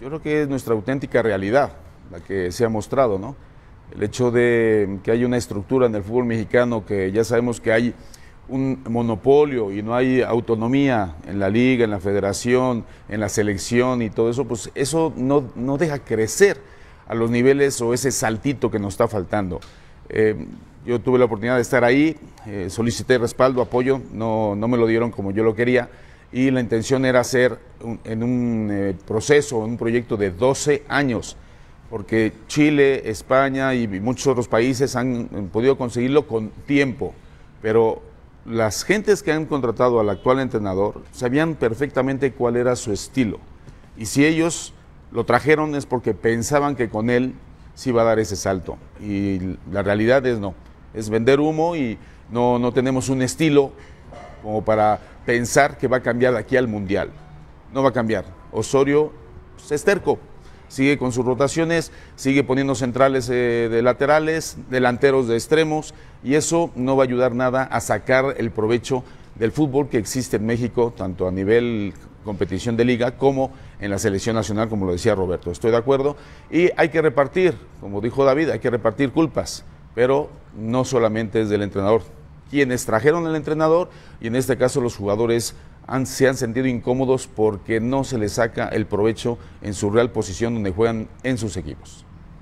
Yo creo que es nuestra auténtica realidad, la que se ha mostrado, ¿no? El hecho de que hay una estructura en el fútbol mexicano que ya sabemos que hay un monopolio y no hay autonomía en la liga, en la federación, en la selección y todo eso, pues eso no, deja crecer a los niveles o ese saltito que nos está faltando. Eh, yo tuve la oportunidad de estar ahí, eh, solicité respaldo, apoyo, no, no me lo dieron como yo lo quería, y la intención era hacer en un eh, proceso proceso, un proyecto de 12 años, porque Chile, España y muchos otros países han, eh, podido conseguirlo con tiempo, pero las gentes que han contratado al actual entrenador sabían perfectamente cuál era su estilo. Y si ellos lo trajeron es porque pensaban que con él se va a dar ese salto. Y la realidad es no. Es vender humo y no, no tenemos un estilo como para pensar que va a cambiar aquí al Mundial. No va a cambiar. Osorio se pues, esterco, sigue con sus rotaciones, sigue poniendo centrales eh, de laterales, delanteros de extremos, y eso no va a ayudar nada a sacar el provecho del fútbol que existe en México, tanto a nivel competición de liga como en la selección nacional, como lo decía Roberto. Estoy de acuerdo. Y hay que repartir, como dijo David, hay que repartir culpas, pero no solamente es del entrenador, quienes trajeron al entrenador y en este caso los jugadores se han sentido incómodos porque no se les saca el provecho en su real posición donde juegan en sus equipos.